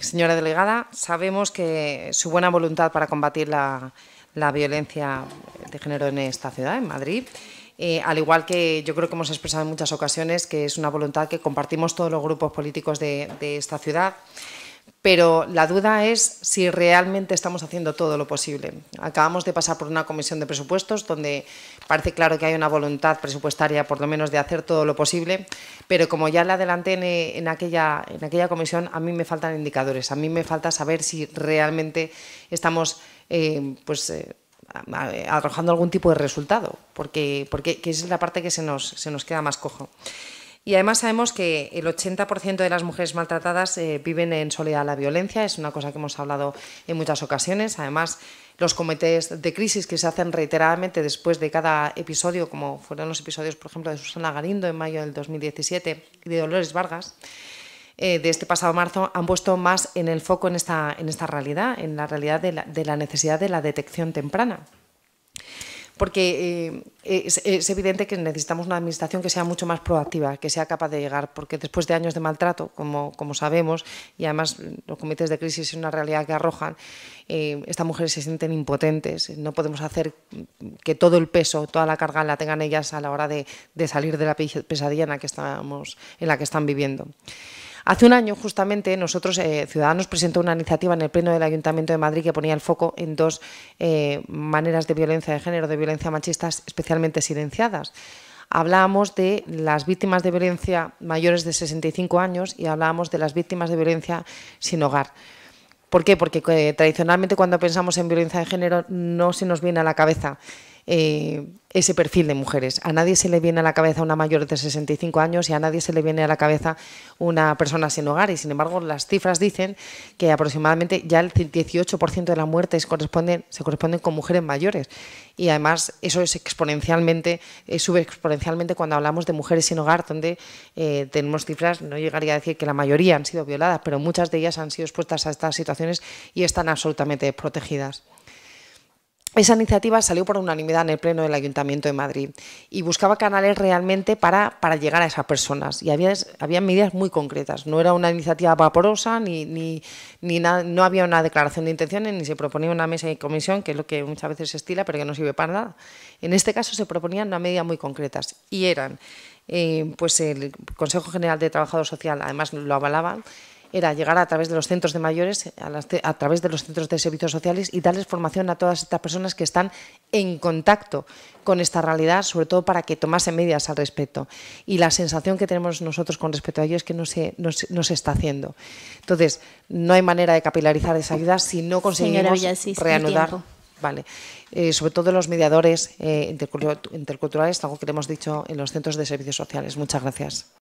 Señora delegada, sabemos que su buena voluntad para combatir la, violencia de género en esta ciudad, en Madrid, eh, al igual que yo creo que hemos expresado en muchas ocasiones que es una voluntad que compartimos todos los grupos políticos de, de esta ciudad pero la duda es si realmente estamos haciendo todo lo posible. Acabamos de pasar por una comisión de presupuestos donde parece claro que hay una voluntad presupuestaria, por lo menos, de hacer todo lo posible, pero como ya le adelanté en, aquella, comisión, a mí me faltan indicadores, a mí me falta saber si realmente estamos eh, pues, eh, arrojando algún tipo de resultado, porque, es la parte que se nos queda más cojo. Y además sabemos que el 80% de las mujeres maltratadas eh, viven en soledad la violencia, es una cosa que hemos hablado en muchas ocasiones. Además, los comités de crisis que se hacen reiteradamente después de cada episodio, como fueron los episodios, por ejemplo, de Susana Garindo en mayo del 2017 y de Dolores Vargas, eh, de este pasado marzo, han puesto más en el foco en esta, en esta realidad, en la realidad de la necesidad de la detección temprana porque eh, es, evidente que necesitamos una administración que sea mucho más proactiva, que sea capaz de llegar, porque después de años de maltrato, como, sabemos, y además los comités de crisis es una realidad que arrojan, eh, estas mujeres se sienten impotentes, no podemos hacer que todo el peso, toda la carga la tengan ellas a la hora de, salir de la pesadilla en la que, estamos, en la que están viviendo. Hace un año, justamente, nosotros, eh, Ciudadanos, presentó una iniciativa en el Pleno del Ayuntamiento de Madrid que ponía el foco en dos eh, maneras de violencia de género, de violencia machista especialmente silenciadas. Hablábamos de las víctimas de violencia mayores de 65 años y hablábamos de las víctimas de violencia sin hogar. ¿Por qué? Porque eh, tradicionalmente cuando pensamos en violencia de género no se nos viene a la cabeza eh, ese perfil de mujeres. A nadie se le viene a la cabeza una mayor de 65 años y a nadie se le viene a la cabeza una persona sin hogar. Y sin embargo, las cifras dicen que aproximadamente ya el 18% de las muertes se corresponden con mujeres mayores. Y además eso es exponencialmente, eh, sube exponencialmente cuando hablamos de mujeres sin hogar, donde eh, tenemos cifras, no llegaría a decir que la mayoría han sido violadas, pero muchas de ellas han sido expuestas a estas situaciones y están absolutamente protegidas. Esa iniciativa salió por unanimidad en el Pleno del Ayuntamiento de Madrid y buscaba canales realmente para, para llegar a esas personas. Y había, había, medidas muy concretas. No era una iniciativa vaporosa, ni, ni, ni no había una declaración de intenciones, ni se proponía una mesa y comisión, que es lo que muchas veces se estila, pero que no sirve para nada. En este caso se proponían medidas muy concretas y eran, eh, pues el Consejo General de Trabajadores Social, además lo avalaban, era llegar a través de los centros de mayores, a, través de los centros de servicios sociales y darles formación a todas estas personas que están en contacto con esta realidad, sobre todo para que tomasen medidas al respecto. Y la sensación que tenemos nosotros con respecto a ello es que no se, no se, está haciendo. Entonces, no hay manera de capilarizar esa ayuda si no conseguimos reanudar. Vale. Eh, sobre todo los mediadores eh, interculturales, algo que le hemos dicho en los centros de servicios sociales. Muchas gracias.